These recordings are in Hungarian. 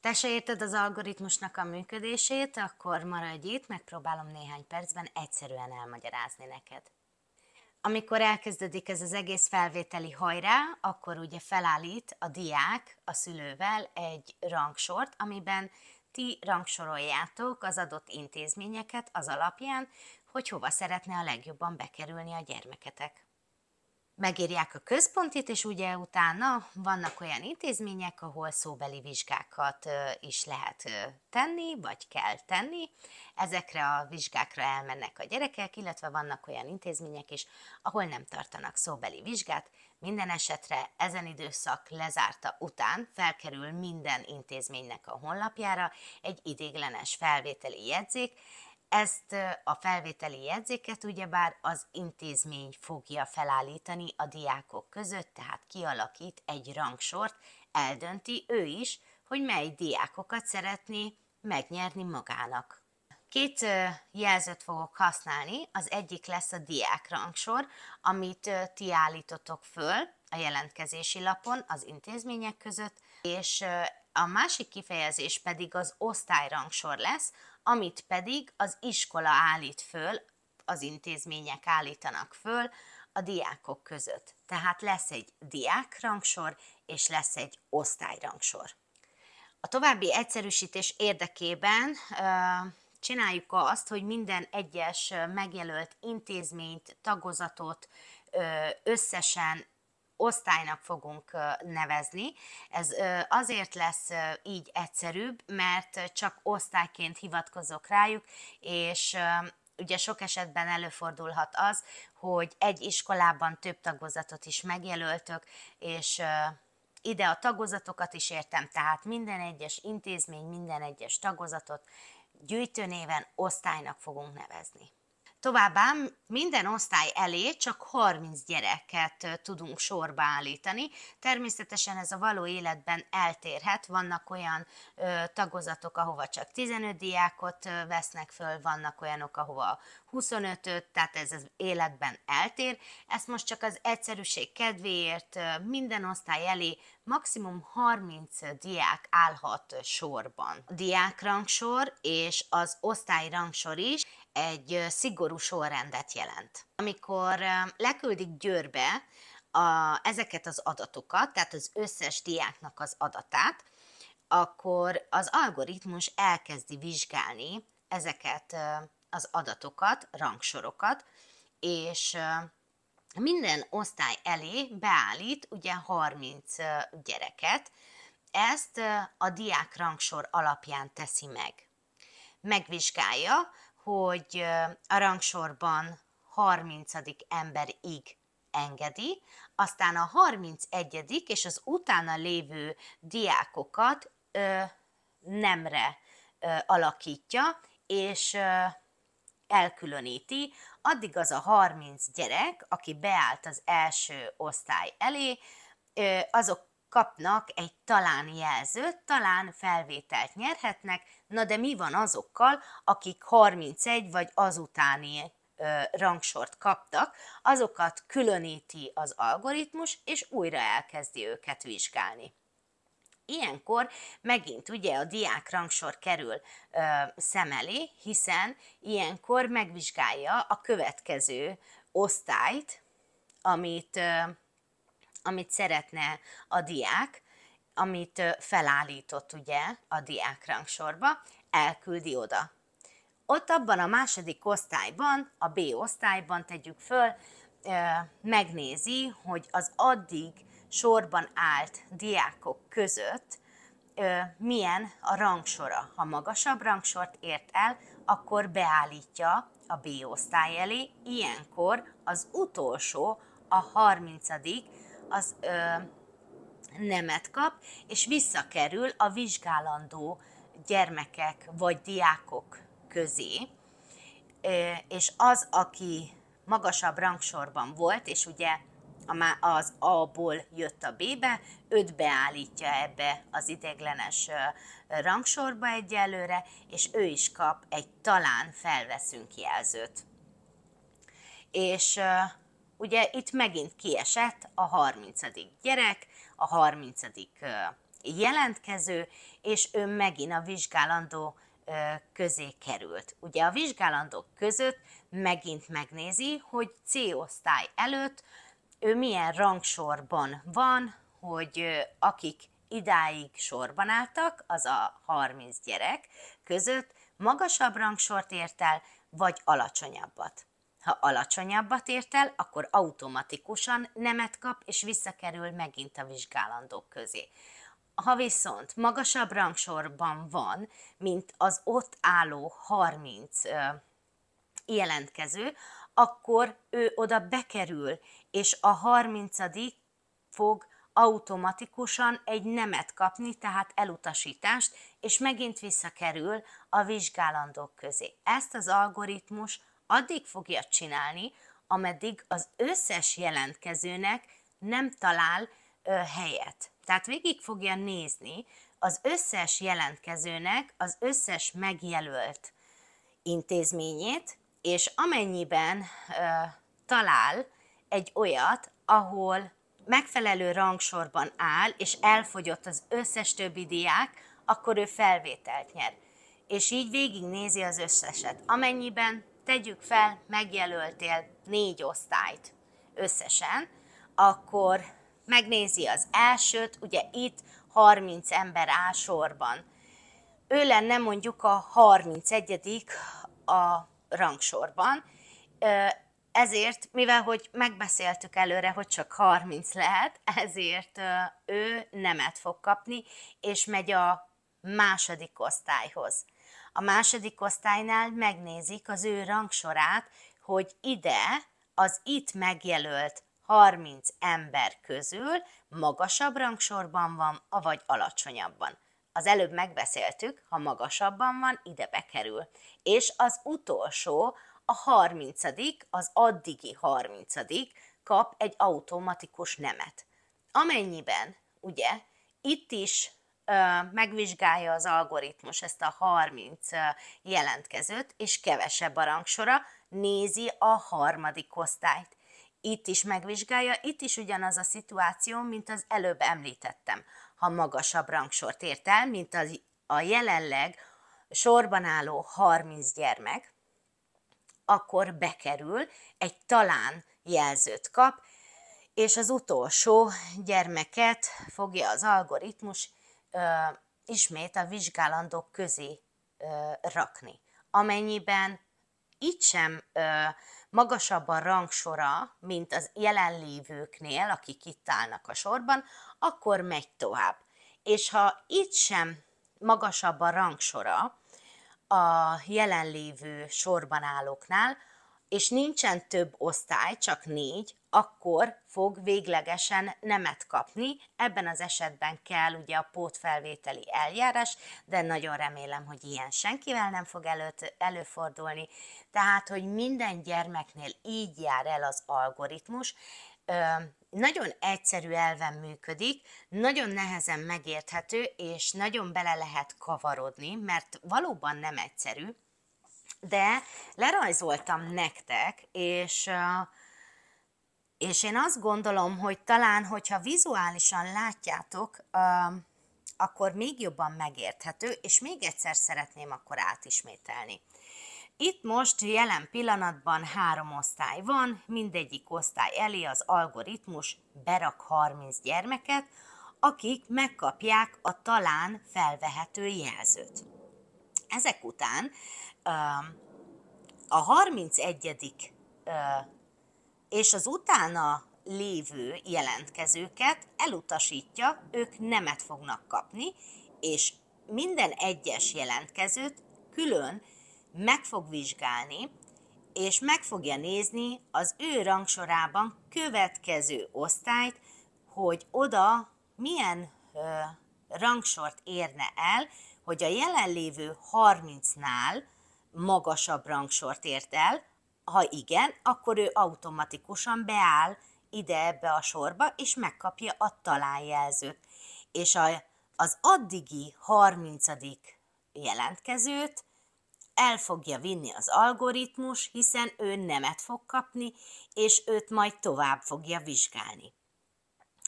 te se érted az algoritmusnak a működését, akkor maradj itt, megpróbálom néhány percben egyszerűen elmagyarázni neked. Amikor elkezdődik ez az egész felvételi hajrá, akkor ugye felállít a diák a szülővel egy rangsort, amiben ti rangsoroljátok az adott intézményeket az alapján, hogy hova szeretne a legjobban bekerülni a gyermeketek megírják a központit, és ugye utána vannak olyan intézmények, ahol szóbeli vizsgákat is lehet tenni, vagy kell tenni. Ezekre a vizsgákra elmennek a gyerekek, illetve vannak olyan intézmények is, ahol nem tartanak szóbeli vizsgát. Minden esetre ezen időszak lezárta után felkerül minden intézménynek a honlapjára egy idéglenes felvételi jegyzék, ezt a felvételi jegyzéket ugyebár az intézmény fogja felállítani a diákok között, tehát kialakít egy rangsort, eldönti ő is, hogy mely diákokat szeretné megnyerni magának. Két jelzőt fogok használni, az egyik lesz a diák rangsor, amit ti állítotok föl a jelentkezési lapon az intézmények között, és a másik kifejezés pedig az osztályrangsor lesz, amit pedig az iskola állít föl, az intézmények állítanak föl a diákok között. Tehát lesz egy diákrangsor, és lesz egy osztályrangsor. A további egyszerűsítés érdekében csináljuk azt, hogy minden egyes megjelölt intézményt, tagozatot összesen osztálynak fogunk nevezni. Ez azért lesz így egyszerűbb, mert csak osztályként hivatkozok rájuk, és ugye sok esetben előfordulhat az, hogy egy iskolában több tagozatot is megjelöltök, és ide a tagozatokat is értem, tehát minden egyes intézmény, minden egyes tagozatot gyűjtőnéven osztálynak fogunk nevezni. Továbbá minden osztály elé csak 30 gyereket tudunk sorba állítani. Természetesen ez a való életben eltérhet. Vannak olyan ö, tagozatok, ahova csak 15 diákot ö, vesznek föl, vannak olyanok, ahova 25-öt, tehát ez az életben eltér. Ezt most csak az egyszerűség kedvéért ö, minden osztály elé maximum 30 diák állhat sorban. A diák rangsor és az osztály rangsor is egy szigorú sorrendet jelent. Amikor leküldik Győrbe a, ezeket az adatokat, tehát az összes diáknak az adatát, akkor az algoritmus elkezdi vizsgálni ezeket az adatokat, rangsorokat, és minden osztály elé beállít ugye 30 gyereket, ezt a diák rangsor alapján teszi meg. Megvizsgálja, hogy a rangsorban 30. emberig engedi, aztán a 31. és az utána lévő diákokat ö, nemre ö, alakítja, és ö, elkülöníti, addig az a 30 gyerek, aki beállt az első osztály elé, azok kapnak egy talán jelzőt, talán felvételt nyerhetnek, na de mi van azokkal, akik 31 vagy azutáni rangsort kaptak, azokat különíti az algoritmus, és újra elkezdi őket vizsgálni. Ilyenkor megint ugye a diák rangsor kerül ö, szem elé, hiszen ilyenkor megvizsgálja a következő osztályt, amit ö, amit szeretne a diák, amit felállított ugye a diák rangsorba, elküldi oda. Ott abban a második osztályban, a B osztályban tegyük föl, megnézi, hogy az addig sorban állt diákok között milyen a rangsora. Ha magasabb rangsort ért el, akkor beállítja a B osztály elé, ilyenkor az utolsó, a 30 az ö, nemet kap, és visszakerül a vizsgálandó gyermekek vagy diákok közé, ö, és az, aki magasabb rangsorban volt, és ugye az A-ból jött a B-be, őt beállítja ebbe az ideglenes rangsorba egyelőre, és ő is kap egy talán felveszünk jelzőt. És Ugye itt megint kiesett a 30. gyerek, a 30. jelentkező, és ő megint a vizsgálandó közé került. Ugye a vizsgálandók között megint megnézi, hogy C-osztály előtt ő milyen rangsorban van, hogy akik idáig sorban álltak, az a 30 gyerek között magasabb rangsort ért el, vagy alacsonyabbat. Ha alacsonyabbat ért el, akkor automatikusan nemet kap, és visszakerül megint a vizsgálandók közé. Ha viszont magasabb rangsorban van, mint az ott álló 30 ö, jelentkező, akkor ő oda bekerül, és a 30 fog automatikusan egy nemet kapni, tehát elutasítást, és megint visszakerül a vizsgálandók közé. Ezt az algoritmus addig fogja csinálni, ameddig az összes jelentkezőnek nem talál ö, helyet. Tehát végig fogja nézni az összes jelentkezőnek az összes megjelölt intézményét, és amennyiben ö, talál egy olyat, ahol megfelelő rangsorban áll, és elfogyott az összes többi diák, akkor ő felvételt nyer. És így végignézi az összeset. Amennyiben tegyük fel, megjelöltél négy osztályt összesen, akkor megnézi az elsőt, ugye itt 30 ember áll sorban. Ő lenne mondjuk a 31 a rangsorban, ezért, mivel hogy megbeszéltük előre, hogy csak 30 lehet, ezért ő nemet fog kapni, és megy a második osztályhoz a második osztálynál megnézik az ő rangsorát, hogy ide az itt megjelölt 30 ember közül magasabb rangsorban van, avagy alacsonyabban. Az előbb megbeszéltük, ha magasabban van, ide bekerül. És az utolsó, a 30 az addigi 30 kap egy automatikus nemet. Amennyiben, ugye, itt is megvizsgálja az algoritmus ezt a 30 jelentkezőt, és kevesebb a rangsora, nézi a harmadik osztályt. Itt is megvizsgálja, itt is ugyanaz a szituáció, mint az előbb említettem. Ha magasabb rangsort ért el, mint az, a jelenleg sorban álló 30 gyermek, akkor bekerül, egy talán jelzőt kap, és az utolsó gyermeket fogja az algoritmus, ismét a vizsgálandók közé rakni. Amennyiben itt sem magasabb a rangsora, mint az jelenlévőknél, akik itt állnak a sorban, akkor megy tovább. És ha itt sem magasabb a rangsora a jelenlévő sorban állóknál, és nincsen több osztály, csak négy, akkor fog véglegesen nemet kapni. Ebben az esetben kell ugye a pótfelvételi eljárás, de nagyon remélem, hogy ilyen senkivel nem fog előtt, előfordulni. Tehát, hogy minden gyermeknél így jár el az algoritmus, nagyon egyszerű elven működik, nagyon nehezen megérthető, és nagyon bele lehet kavarodni, mert valóban nem egyszerű, de lerajzoltam nektek, és, és én azt gondolom, hogy talán, hogyha vizuálisan látjátok, akkor még jobban megérthető, és még egyszer szeretném akkor átismételni. Itt most jelen pillanatban három osztály van, mindegyik osztály elé az algoritmus berak 30 gyermeket, akik megkapják a talán felvehető jelzőt. Ezek után a 31 és az utána lévő jelentkezőket elutasítja, ők nemet fognak kapni, és minden egyes jelentkezőt külön meg fog vizsgálni, és meg fogja nézni az ő rangsorában következő osztályt, hogy oda milyen ö, rangsort érne el, hogy a jelenlévő 30-nál magasabb rangsort ért el, ha igen, akkor ő automatikusan beáll ide ebbe a sorba, és megkapja a találjelzőt. És a, az addigi 30. jelentkezőt el fogja vinni az algoritmus, hiszen ő nemet fog kapni, és őt majd tovább fogja vizsgálni.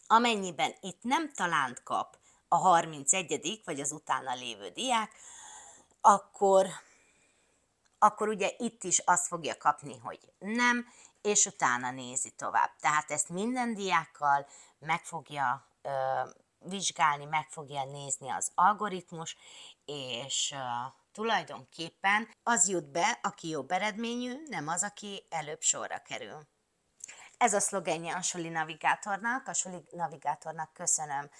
Amennyiben itt nem talánt kap, a 31. vagy az utána lévő diák, akkor, akkor ugye itt is azt fogja kapni, hogy nem, és utána nézi tovább. Tehát ezt minden diákkal meg fogja ö, vizsgálni, meg fogja nézni az algoritmus, és ö, tulajdonképpen az jut be, aki jobb eredményű, nem az, aki előbb sorra kerül. Ez a szlogenje a suli Navigátornak. A suli Navigátornak köszönöm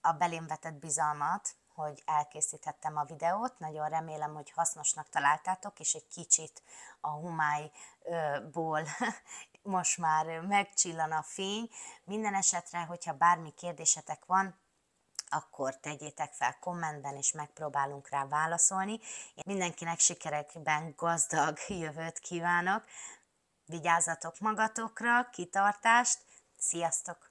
a belém vetett bizalmat, hogy elkészíthettem a videót. Nagyon remélem, hogy hasznosnak találtátok, és egy kicsit a humályból most már megcsillan a fény. Minden esetre, hogyha bármi kérdésetek van, akkor tegyétek fel kommentben, és megpróbálunk rá válaszolni. Én mindenkinek sikerekben gazdag jövőt kívánok. Vigyázzatok magatokra, kitartást, sziasztok!